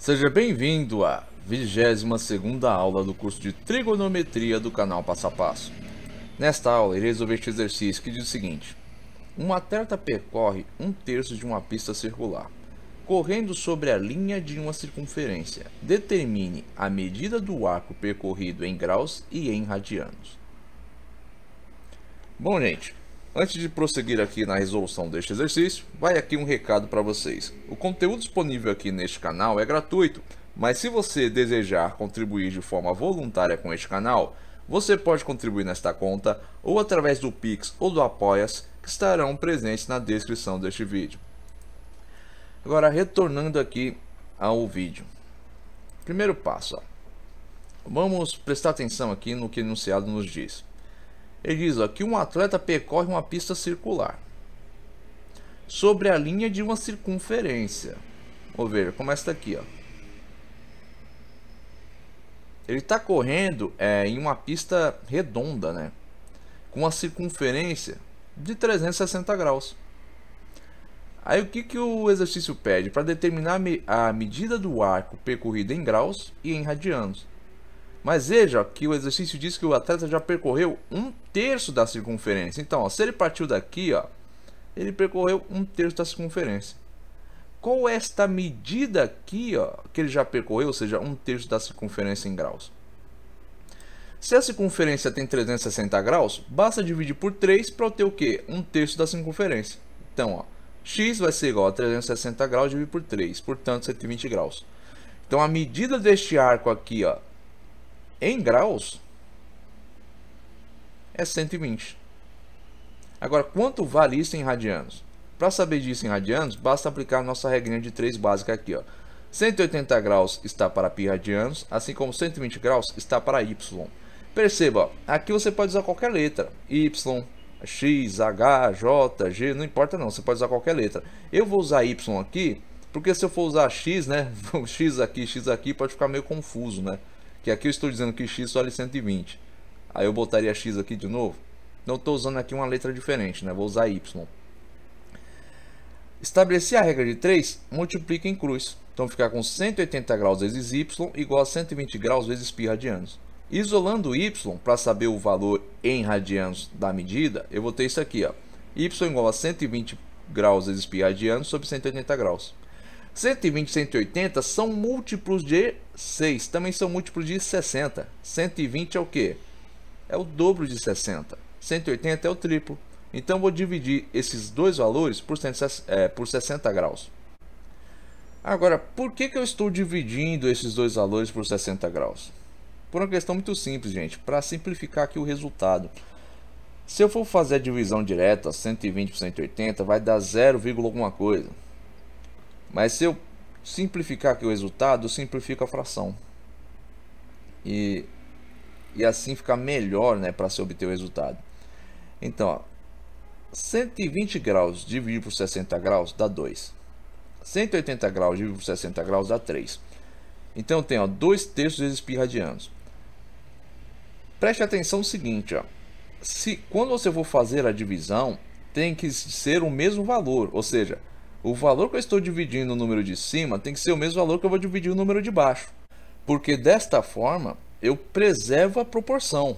Seja bem-vindo à 22ª aula do curso de Trigonometria do canal Passo a Passo. Nesta aula, irei resolver este exercício que diz o seguinte. Uma atleta percorre um terço de uma pista circular, correndo sobre a linha de uma circunferência. Determine a medida do arco percorrido em graus e em radianos. Bom, gente, Antes de prosseguir aqui na resolução deste exercício, vai aqui um recado para vocês. O conteúdo disponível aqui neste canal é gratuito, mas se você desejar contribuir de forma voluntária com este canal, você pode contribuir nesta conta ou através do Pix ou do Apoias, que estarão presentes na descrição deste vídeo. Agora, retornando aqui ao vídeo. Primeiro passo, ó. vamos prestar atenção aqui no que o enunciado nos diz. Ele diz aqui um atleta percorre uma pista circular sobre a linha de uma circunferência. Vou ver, começa aqui, ó. Ele está correndo é, em uma pista redonda, né? Com uma circunferência de 360 graus. Aí o que, que o exercício pede? Para determinar a medida do arco percorrido em graus e em radianos. Mas veja que o exercício diz que o atleta já percorreu um terço da circunferência. Então, ó, se ele partiu daqui, ó, ele percorreu um terço da circunferência. Qual é esta medida aqui ó, que ele já percorreu, ou seja, um terço da circunferência em graus? Se a circunferência tem 360 graus, basta dividir por 3 para obter o quê? Um terço da circunferência. Então, ó, x vai ser igual a 360 graus dividido por 3, portanto 120 graus. Então a medida deste arco aqui ó, em graus é 120. Agora, quanto vale isso em radianos? Para saber disso em radianos, basta aplicar nossa regrinha de 3 básica aqui. Ó. 180 graus está para π radianos, assim como 120 graus está para y. Perceba, ó, aqui você pode usar qualquer letra. Y, X, H, J, G, não importa não, você pode usar qualquer letra. Eu vou usar Y aqui, porque se eu for usar X, né, X aqui, X aqui, pode ficar meio confuso, né? Que aqui eu estou dizendo que x vale 120. Aí eu botaria x aqui de novo. Então estou usando aqui uma letra diferente, né? Vou usar y. Estabeleci a regra de 3, multiplica em cruz. Então fica com 180 graus vezes y igual a 120 graus vezes π radianos. Isolando y, para saber o valor em radianos da medida, eu vou ter isso aqui, ó. y igual a 120 graus vezes π radianos sobre 180 graus. 120 e 180 são múltiplos de 6 também são múltiplos de 60. 120 é o quê? É o dobro de 60. 180 é o triplo. Então vou dividir esses dois valores por, 160, é, eh, por 60 graus. Agora, por que, que eu estou dividindo esses dois valores por 60 graus? Por uma questão muito simples, gente, para simplificar aqui o resultado. Se eu for fazer a divisão direta, 120 por 180, vai dar 0, alguma coisa. Mas se eu simplificar aqui o resultado, simplifica a fração. E, e assim fica melhor né, para se obter o resultado. Então, ó, 120 graus dividido por 60 graus dá 2. 180 graus dividido por 60 graus dá 3. Então, eu tenho dois terços vezes π radianos. Preste atenção no seguinte, ó. Se, quando você for fazer a divisão, tem que ser o mesmo valor, ou seja, o valor que eu estou dividindo o número de cima tem que ser o mesmo valor que eu vou dividir o número de baixo. Porque desta forma, eu preservo a proporção.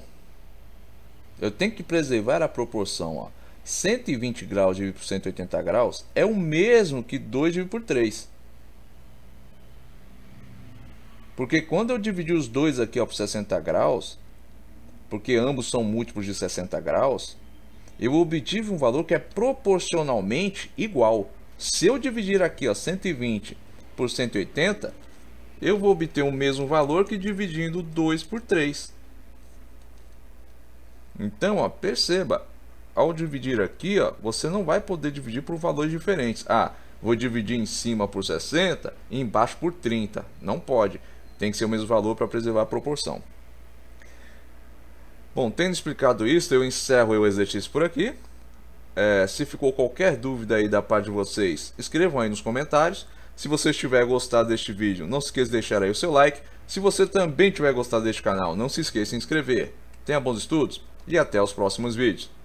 Eu tenho que preservar a proporção. Ó. 120 graus dividido por 180 graus é o mesmo que 2 dividido por 3. Porque quando eu dividi os dois aqui ó, por 60 graus, porque ambos são múltiplos de 60 graus, eu obtive um valor que é proporcionalmente igual. Se eu dividir aqui ó, 120 por 180, eu vou obter o mesmo valor que dividindo 2 por 3. Então, ó, perceba, ao dividir aqui, ó, você não vai poder dividir por valores diferentes. Ah, vou dividir em cima por 60 e embaixo por 30. Não pode. Tem que ser o mesmo valor para preservar a proporção. Bom, tendo explicado isso, eu encerro o exercício por aqui. É, se ficou qualquer dúvida aí da parte de vocês, escrevam aí nos comentários. Se você estiver gostado deste vídeo, não se esqueça de deixar aí o seu like. Se você também tiver gostado deste canal, não se esqueça de se inscrever. Tenha bons estudos e até os próximos vídeos.